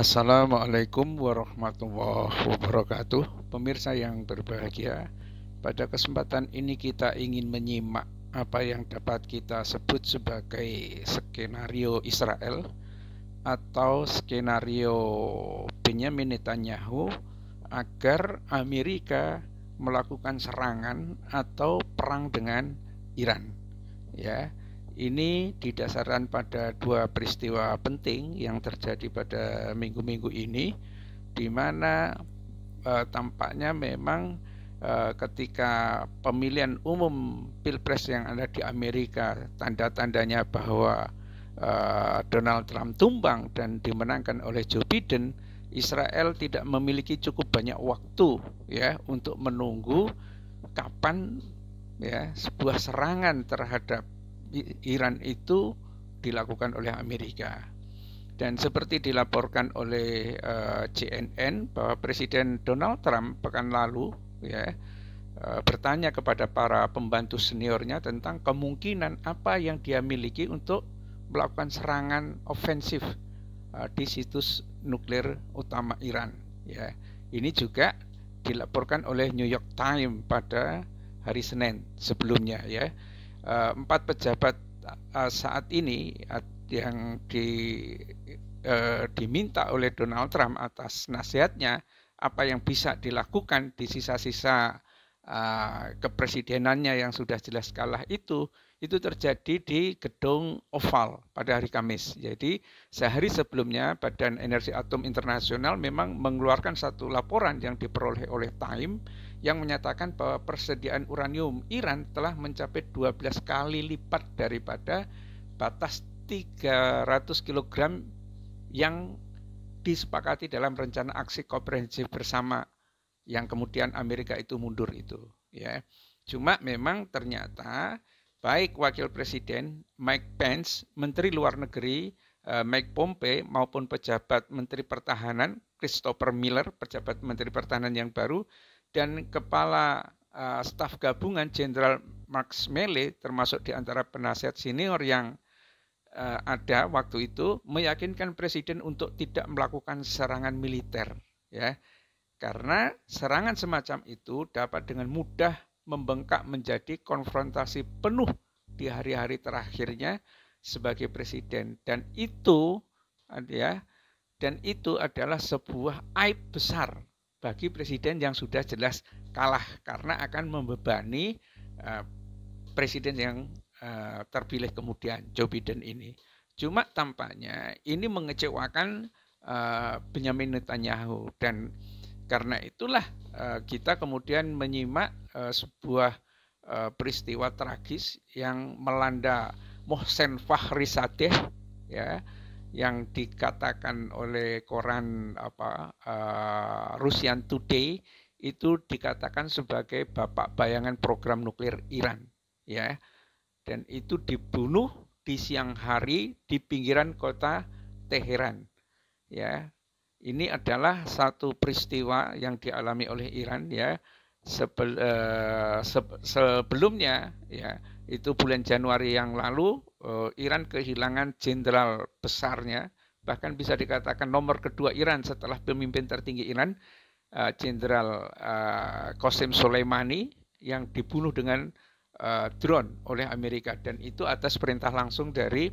Assalamualaikum warahmatullahi wabarakatuh. Pemirsa yang berbahagia, pada kesempatan ini kita ingin menyimak apa yang dapat kita sebut sebagai skenario Israel atau skenario Benjamin Netanyahu agar Amerika melakukan serangan atau perang dengan Iran. Ya, ini didasarkan pada dua peristiwa penting yang terjadi pada minggu-minggu ini, di mana e, tampaknya memang e, ketika pemilihan umum pilpres yang ada di Amerika, tanda-tandanya bahwa e, Donald Trump tumbang dan dimenangkan oleh Joe Biden, Israel tidak memiliki cukup banyak waktu ya untuk menunggu kapan ya sebuah serangan terhadap Iran itu dilakukan oleh Amerika. Dan seperti dilaporkan oleh uh, eh, CNN bahwa Presiden Donald Trump pekan lalu ya uh, bertanya kepada para pembantu seniornya tentang kemungkinan apa yang dia miliki untuk melakukan serangan ofensif uh, di situs nuklir utama Iran ya. Ini juga dilaporkan oleh New York Times pada hari Senin sebelumnya ya. Eh, empat pejabat eh, saat ini yang di, eh, diminta oleh Donald Trump atas nasihatnya apa yang bisa dilakukan di sisa-sisa kepresidenannya yang sudah jelas kalah itu itu terjadi di gedung oval pada hari Kamis. Jadi sehari sebelumnya Badan Energi Atom Internasional memang mengeluarkan satu laporan yang diperoleh oleh Time yang menyatakan bahwa persediaan uranium Iran telah mencapai 12 kali lipat daripada batas 300 kg yang disepakati dalam rencana aksi komprehensif bersama yang kemudian Amerika itu mundur itu ya. Cuma memang ternyata baik Wakil Presiden Mike Pence, Menteri Luar Negeri eh, Mike Pompeo maupun pejabat Menteri Pertahanan Christopher Miller, pejabat Menteri Pertahanan yang baru, dan Kepala eh, Staf Gabungan Jenderal Max Mele termasuk di antara penasihat senior yang eh, ada waktu itu, meyakinkan Presiden untuk tidak melakukan serangan militer, ya, karena serangan semacam itu dapat dengan mudah membengkak menjadi konfrontasi penuh di hari-hari terakhirnya sebagai presiden dan itu ya dan itu adalah sebuah aib besar bagi presiden yang sudah jelas kalah karena akan membebani uh, presiden yang uh, terpilih kemudian Joe Biden ini. Cuma tampaknya ini mengecewakan uh, eh, Benjamin Netanyahu dan karena itulah eh, kita kemudian menyimak eh, sebuah eh, peristiwa tragis yang melanda Mohsen Fahri Sadeh ya yang dikatakan oleh koran apa uh, Rusian Today itu dikatakan sebagai bapak bayangan program nuklir Iran ya dan itu dibunuh di siang hari di pinggiran kota Teheran ya ini adalah satu peristiwa yang dialami oleh Iran ya sebel, uh, sebelumnya ya itu bulan Januari yang lalu uh, Iran kehilangan jenderal besarnya bahkan bisa dikatakan nomor kedua Iran setelah pemimpin tertinggi Iran eh, jenderal uh, Qasem Soleimani yang dibunuh dengan uh, drone oleh Amerika dan itu atas perintah langsung dari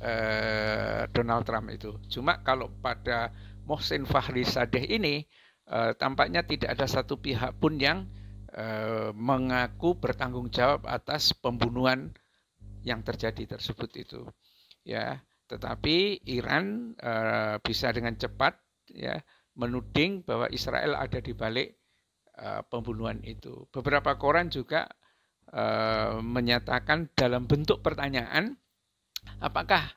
uh, Donald Trump itu cuma kalau pada Mohsin Fahri Sadeh ini uh, tampaknya tidak ada satu pihak pun yang uh, mengaku bertanggung jawab atas pembunuhan yang terjadi tersebut itu ya tetapi Iran uh, bisa dengan cepat ya menuding bahwa Israel ada di balik uh, pembunuhan itu beberapa koran juga uh, menyatakan dalam bentuk pertanyaan apakah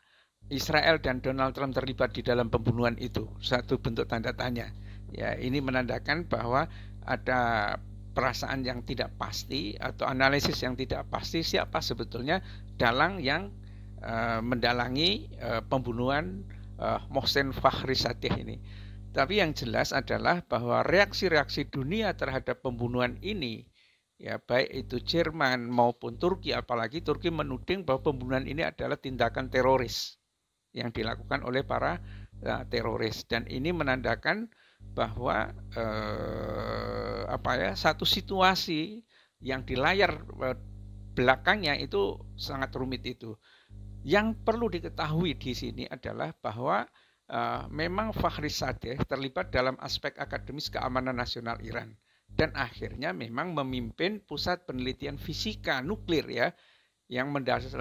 Israel dan Donald Trump terlibat di dalam pembunuhan itu satu bentuk tanda tanya ya ini menandakan bahwa ada perasaan yang tidak pasti atau analisis yang tidak pasti siapa sebetulnya dalang yang uh, mendalangi uh, pembunuhan uh, Mohsen Fakhri Satih ini tapi yang jelas adalah bahwa reaksi-reaksi dunia terhadap pembunuhan ini ya baik itu Jerman maupun Turki apalagi Turki menuding bahwa pembunuhan ini adalah tindakan teroris yang dilakukan oleh para uh, teroris dan ini menandakan bahwa uh, apa ya satu situasi yang di layar uh, belakangnya itu sangat rumit itu. Yang perlu diketahui di sini adalah bahwa uh, memang Fahri Sadeh terlibat dalam aspek akademis keamanan nasional Iran dan akhirnya memang memimpin pusat penelitian fisika nuklir ya yang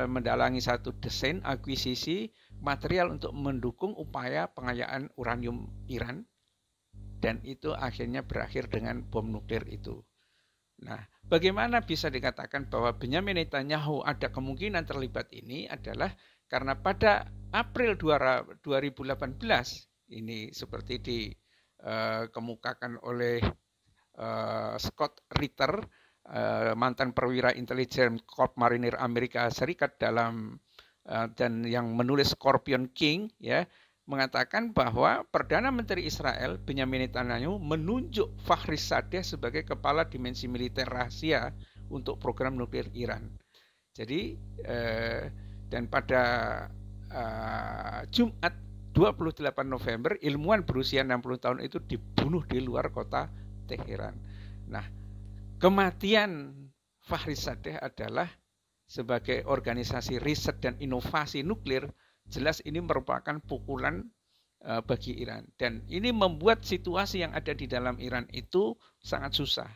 mendalangi satu desain akuisisi material untuk mendukung upaya pengayaan uranium Iran dan itu akhirnya berakhir dengan bom nuklir itu. Nah, bagaimana bisa dikatakan bahwa Benjamin Netanyahu ada kemungkinan terlibat ini adalah karena pada April 2018 ini seperti dikemukakan eh, oleh eh, Scott Ritter Eh, mantan perwira intelijen Korps Marinir Amerika Serikat dalam eh, dan yang menulis Scorpion King ya mengatakan bahwa Perdana Menteri Israel Benjamin Netanyahu menunjuk Fahri Sadeh sebagai kepala dimensi militer rahasia untuk program nuklir Iran. Jadi eh, dan pada Jumat 28 November ilmuwan berusia 60 tahun itu dibunuh di luar kota Teheran. Nah, Kematian Fahri Sadeh adalah sebagai organisasi riset dan inovasi nuklir, jelas ini merupakan pukulan eh, bagi Iran dan ini membuat situasi yang ada di dalam Iran itu sangat susah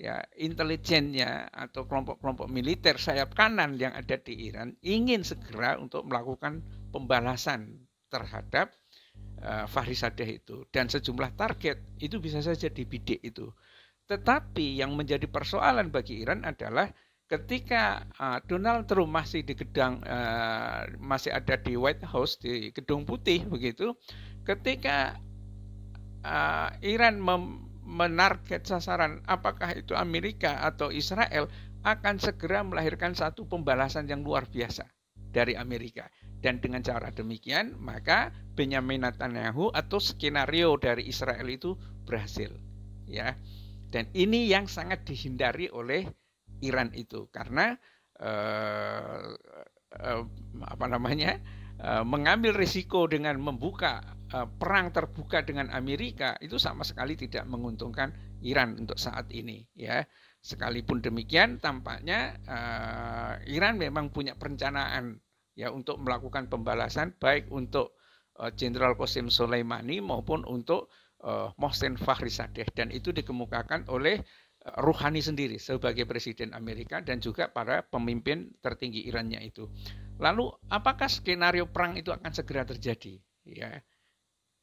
ya intelijennya atau kelompok-kelompok militer sayap kanan yang ada di Iran ingin segera untuk melakukan pembalasan terhadap uh, eh, Fahri Sadeh itu dan sejumlah target itu bisa saja dibidik itu tetapi yang menjadi persoalan bagi Iran adalah ketika uh, Donald Trump masih di gedang uh, masih ada di White House di gedung putih begitu, ketika uh, Iran menarget sasaran apakah itu Amerika atau Israel akan segera melahirkan satu pembalasan yang luar biasa dari Amerika. Dan dengan cara demikian, maka Benjamin Netanyahu atau skenario dari Israel itu berhasil. Ya. Dan ini yang sangat dihindari oleh Iran itu karena eh, eh, apa namanya eh, mengambil risiko dengan membuka eh, perang terbuka dengan Amerika itu sama sekali tidak menguntungkan Iran untuk saat ini ya. Sekalipun demikian tampaknya eh, Iran memang punya perencanaan ya untuk melakukan pembalasan baik untuk eh, Jenderal eh, Qasem Soleimani maupun untuk uh, Mohsen Fahri Sadeh dan itu dikemukakan oleh eh, Rouhani sendiri sebagai presiden Amerika dan juga para pemimpin tertinggi Irannya itu. Lalu apakah skenario perang itu akan segera terjadi ya?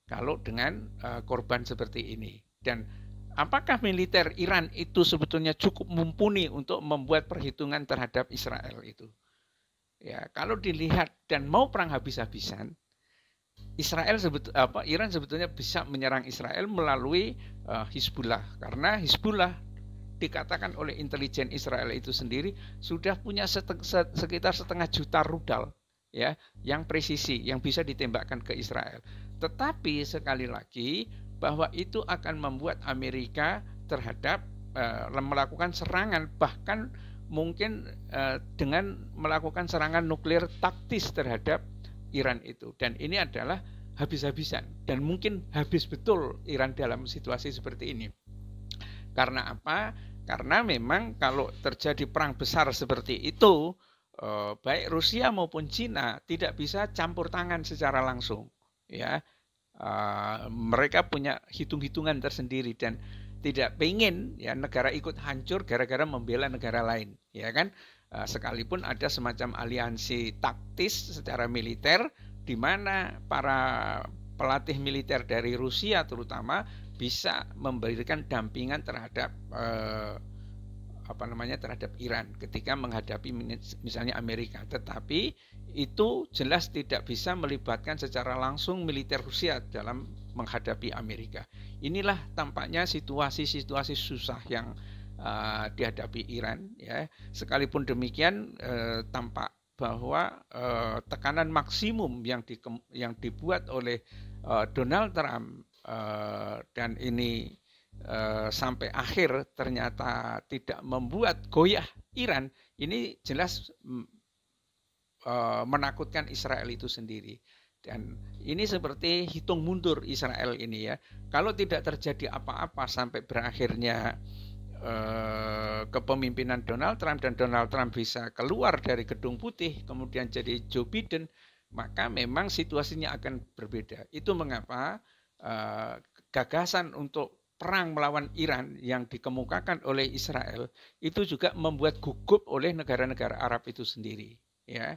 Kalau dengan uh, korban seperti ini dan apakah militer Iran itu sebetulnya cukup mumpuni untuk membuat perhitungan terhadap Israel itu? Ya, kalau dilihat dan mau perang habis-habisan, Israel sebetulnya apa Iran sebetulnya bisa menyerang Israel melalui uh, Hizbullah karena Hizbullah dikatakan oleh intelijen Israel itu sendiri sudah punya seteng, sekitar setengah juta rudal ya yang presisi yang bisa ditembakkan ke Israel. Tetapi sekali lagi bahwa itu akan membuat Amerika terhadap uh, melakukan serangan bahkan mungkin uh, dengan melakukan serangan nuklir taktis terhadap Iran itu. Dan ini adalah habis-habisan. Dan mungkin habis betul Iran dalam situasi seperti ini. Karena apa? Karena memang kalau terjadi perang besar seperti itu, eh, baik Rusia maupun Cina tidak bisa campur tangan secara langsung. Ya, eh, mereka punya hitung-hitungan tersendiri dan tidak pengen ya negara ikut hancur gara-gara membela negara lain, ya kan? Eh, sekalipun ada semacam aliansi taktis secara militer di mana para pelatih militer dari Rusia terutama bisa memberikan dampingan terhadap eh, apa namanya terhadap Iran ketika menghadapi misalnya Amerika tetapi itu jelas tidak bisa melibatkan secara langsung militer Rusia dalam menghadapi Amerika. Inilah tampaknya situasi-situasi susah yang uh, dihadapi Iran ya sekalipun demikian uh, tampak bahwa uh, tekanan maksimum yang di, yang dibuat oleh uh, Donald Trump uh, dan ini uh, sampai akhir ternyata tidak membuat goyah Iran ini jelas mm, menakutkan Israel itu sendiri dan ini seperti hitung mundur Israel ini ya kalau tidak terjadi apa-apa sampai berakhirnya Eh, kepemimpinan Donald Trump dan Donald Trump bisa keluar dari gedung putih kemudian jadi Joe Biden maka memang situasinya akan berbeda itu mengapa eh, gagasan untuk perang melawan Iran yang dikemukakan oleh Israel itu juga membuat gugup oleh negara-negara Arab itu sendiri ya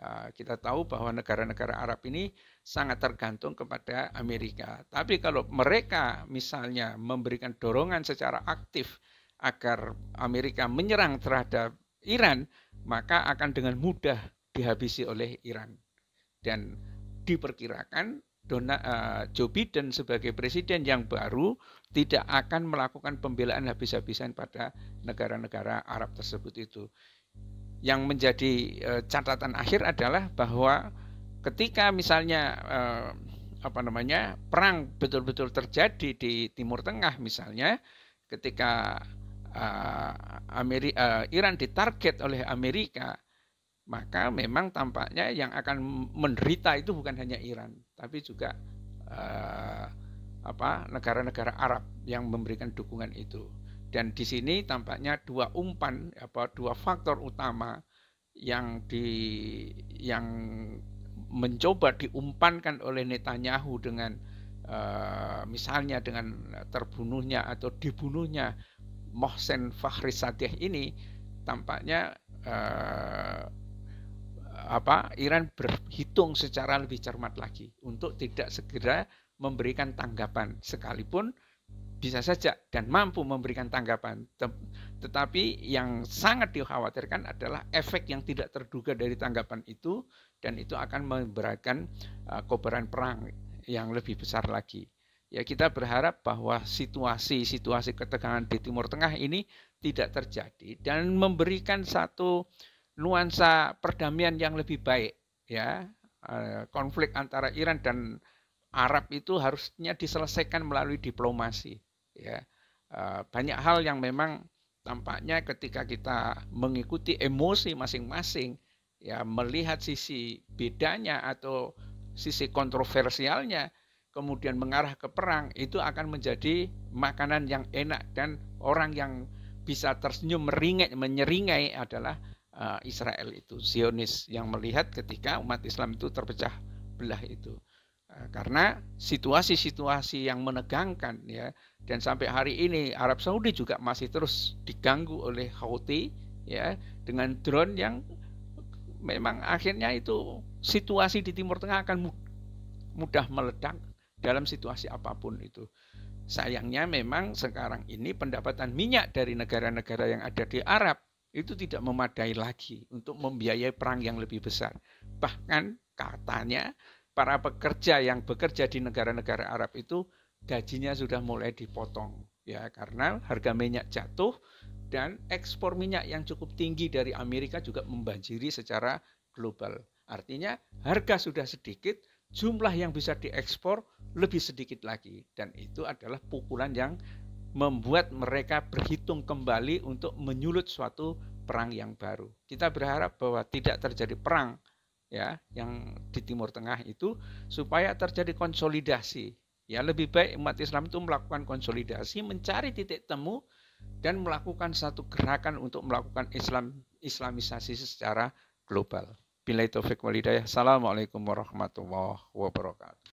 eh, kita tahu bahwa negara-negara Arab ini sangat tergantung kepada Amerika. Tapi kalau mereka misalnya memberikan dorongan secara aktif agar Amerika menyerang terhadap Iran, maka akan dengan mudah dihabisi oleh Iran. Dan diperkirakan Dona, uh, Joe Biden sebagai presiden yang baru tidak akan melakukan pembelaan habis-habisan pada negara-negara Arab tersebut itu. Yang menjadi uh, catatan akhir adalah bahwa ketika misalnya uh, apa namanya perang betul-betul terjadi di Timur Tengah misalnya, ketika uh, uh, Iran ditarget oleh Amerika, maka memang tampaknya yang akan menderita itu bukan hanya Iran, tapi juga uh, negara-negara Arab yang memberikan dukungan itu. Dan di sini tampaknya dua umpan apa dua faktor utama yang di yang mencoba diumpankan oleh Netanyahu dengan misalnya dengan terbunuhnya atau dibunuhnya Mohsen Fahri Satih ini tampaknya eh, apa Iran berhitung secara lebih cermat lagi untuk tidak segera memberikan tanggapan sekalipun bisa saja dan mampu memberikan tanggapan tetapi yang sangat dikhawatirkan adalah efek yang tidak terduga dari tanggapan itu dan itu akan memberatkan uh, kobaran perang yang lebih besar lagi ya kita berharap bahwa situasi-situasi ketegangan di Timur Tengah ini tidak terjadi dan memberikan satu nuansa perdamaian yang lebih baik ya eh, konflik antara Iran dan Arab itu harusnya diselesaikan melalui diplomasi ya eh, banyak hal yang memang tampaknya ketika kita mengikuti emosi masing-masing ya melihat sisi bedanya atau sisi kontroversialnya kemudian mengarah ke perang itu akan menjadi makanan yang enak dan orang yang bisa tersenyum meringet menyeringai adalah eh, Israel itu Zionis yang melihat ketika umat Islam itu terpecah belah itu eh, karena situasi-situasi yang menegangkan ya dan sampai hari ini Arab Saudi juga masih terus diganggu oleh Houthi ya dengan drone yang memang akhirnya itu situasi di Timur Tengah akan mudah meledak dalam situasi apapun itu. Sayangnya memang sekarang ini pendapatan minyak dari negara-negara yang ada di Arab itu tidak memadai lagi untuk membiayai perang yang lebih besar. Bahkan katanya para pekerja yang bekerja di negara-negara Arab itu gajinya sudah mulai dipotong ya karena harga minyak jatuh dan ekspor minyak yang cukup tinggi dari Amerika juga membanjiri secara global. Artinya harga sudah sedikit, jumlah yang bisa diekspor lebih sedikit lagi dan itu adalah pukulan yang membuat mereka berhitung kembali untuk menyulut suatu perang yang baru. Kita berharap bahwa tidak terjadi perang ya yang di Timur Tengah itu supaya terjadi konsolidasi. Ya lebih baik umat Islam itu melakukan konsolidasi, mencari titik temu dan melakukan satu gerakan untuk melakukan Islam Islamisasi secara global. Bila itu fiqh walidayah. Assalamualaikum warahmatullahi wabarakatuh.